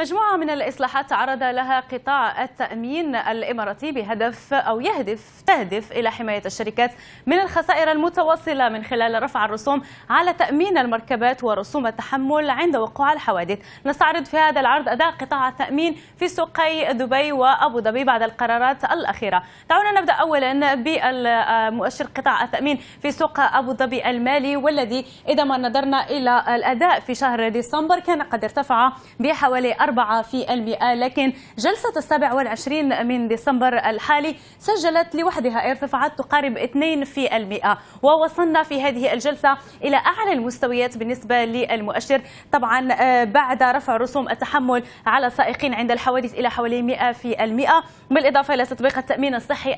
مجموعة من الإصلاحات تعرض لها قطاع التأمين الإماراتي بهدف أو يهدف تهدف إلى حماية الشركات من الخسائر المتواصلة من خلال رفع الرسوم على تأمين المركبات ورسوم التحمل عند وقوع الحوادث نستعرض في هذا العرض أداء قطاع التأمين في سوقي دبي وأبو ظبي بعد القرارات الأخيرة دعونا نبدأ أولا بمؤشر قطاع التأمين في سوق أبو ظبي المالي والذي إذا ما نظرنا إلى الأداء في شهر ديسمبر كان قد ارتفع بحوالي أربعة في المئة لكن جلسة السابع والعشرين من ديسمبر الحالي سجلت لوحدها ارتفاعات تقارب 2 في المئة ووصلنا في هذه الجلسة إلى أعلى المستويات بالنسبة للمؤشر طبعا آه، بعد رفع رسوم التحمل على السائقين عند الحوادث إلى حوالي 100 في المئة بالإضافة إلى تطبيق التأمين الصحي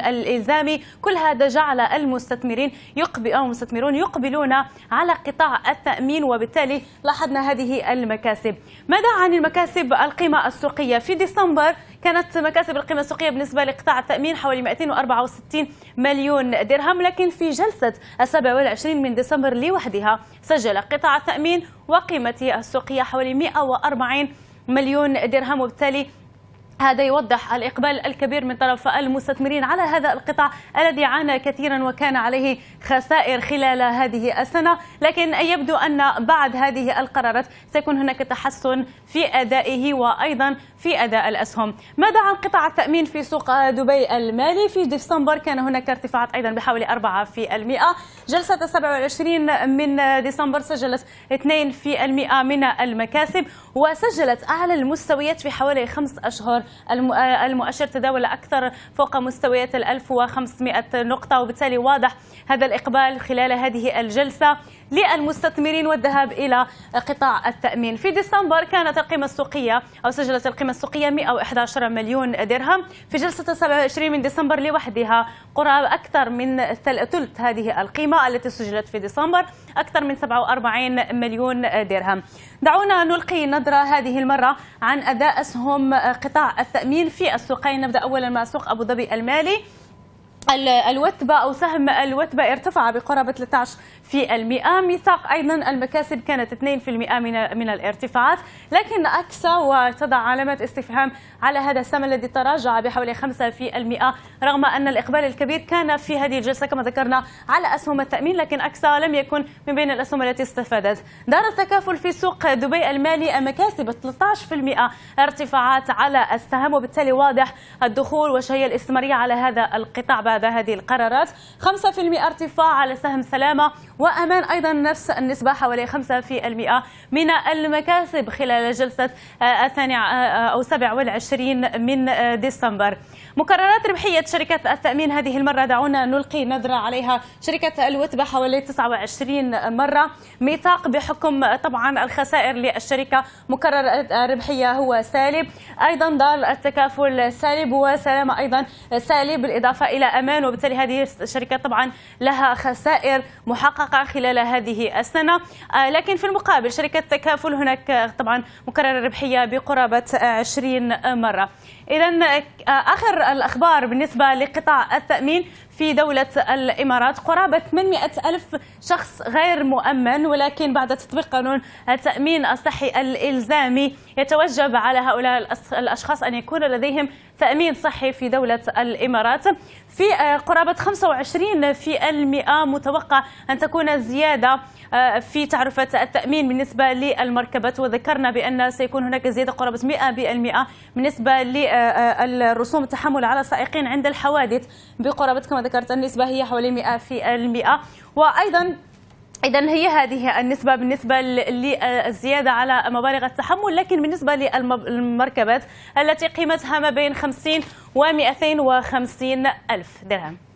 الإلزامي كل هذا جعل المستثمرين يقبلون المستثمرون يقبلون على قطاع التأمين وبالتالي لاحظنا هذه المكاسب ماذا عن عن المكاسب القيمة السوقية في ديسمبر كانت مكاسب القيمة السوقية بالنسبة لقطاع التأمين حوالي 264 مليون درهم لكن في جلسة 27 من ديسمبر لوحدها سجل قطاع التأمين وقيمته السوقية حوالي 140 مليون درهم وبالتالي هذا يوضح الإقبال الكبير من طرف المستثمرين على هذا القطاع الذي عانى كثيرا وكان عليه خسائر خلال هذه السنة لكن يبدو أن بعد هذه القرارات سيكون هناك تحسن في أدائه وأيضا في أداء الأسهم ماذا عن قطاع التأمين في سوق دبي المالي في ديسمبر كان هناك ارتفاعات أيضا بحوالي 4% جلسة 27 من ديسمبر سجلت 2% من المكاسب وسجلت أعلى المستويات في حوالي خمس أشهر آه، المؤشر تداول أكثر فوق مستويات ال 1500 نقطة وبالتالي واضح هذا الإقبال خلال هذه الجلسة للمستثمرين والذهاب إلى قطاع التأمين في ديسمبر كانت القيمة السوقية أو سجلت القيمة السوقية 111 مليون درهم في جلسة 27 من ديسمبر لوحدها قرابة أكثر من ثلث هذه القيمة التي سجلت في ديسمبر أكثر من 47 مليون درهم دعونا نلقي نظرة هذه المرة عن أداء أسهم قطاع التأمين في السوقين نبدأ أولا مع سوق أبو ظبي المالي الوتبه أو سهم الوتبه ارتفع بقرابة في المئة ميثاق أيضا المكاسب كانت 2% من من الارتفاعات لكن أكسا وتضع علامة استفهام على هذا السهم الذي تراجع بحوالي 5% رغم أن الإقبال الكبير كان في هذه الجلسة كما ذكرنا على أسهم التأمين لكن أكسا لم يكن من بين الأسهم التي استفادت دار التكافل في سوق دبي المالي مكاسب 13% ارتفاعات على السهم وبالتالي واضح الدخول والشهية الاستثمارية على هذا القطاع بعد هذه القرارات 5% ارتفاع على سهم سلامة وأمان أيضا نفس النسبة حوالي 5% من المكاسب خلال جلسة آه، الثاني آه، آه، أو 27 من ديسمبر مقررات ربحية شركة التأمين هذه المرة دعونا نلقي نظرة عليها شركة الوتبة حوالي 29 مرة ميثاق بحكم طبعا الخسائر للشركة مقرر الربحية هو سالب أيضا دار التكافل سالب وسلامة أيضا سالب بالإضافة إلى أمان وبالتالي هذه الشركة طبعا لها خسائر محققة وقع خلال هذه السنة آه، لكن في المقابل شركة تكافل هناك آه، طبعا مكرر الربحية بقرابة 20 آه، مرة إذا آخر الأخبار بالنسبة لقطاع التأمين في دولة الإمارات قرابة 800 ألف شخص غير مؤمن ولكن بعد تطبيق قانون التأمين الصحي الإلزامي يتوجب على هؤلاء الأشخاص أن يكون لديهم تأمين صحي في دولة الإمارات في آه، قرابة 25 في المئة متوقع أن تكون زيادة آه، في تعرفة التأمين بالنسبة للمركبات وذكرنا بأن سيكون هناك زيادة قرابة 100% بالنسبة للرسوم آه، التحمل على السائقين عند الحوادث بقرابة كما ذكرت النسبة هي حوالي 100 في المئة وأيضا إذا هي هذه النسبة بالنسبة للزيادة على مبالغ التحمل لكن بالنسبة للمركبات التي قيمتها ما بين 50 و 250 ألف درهم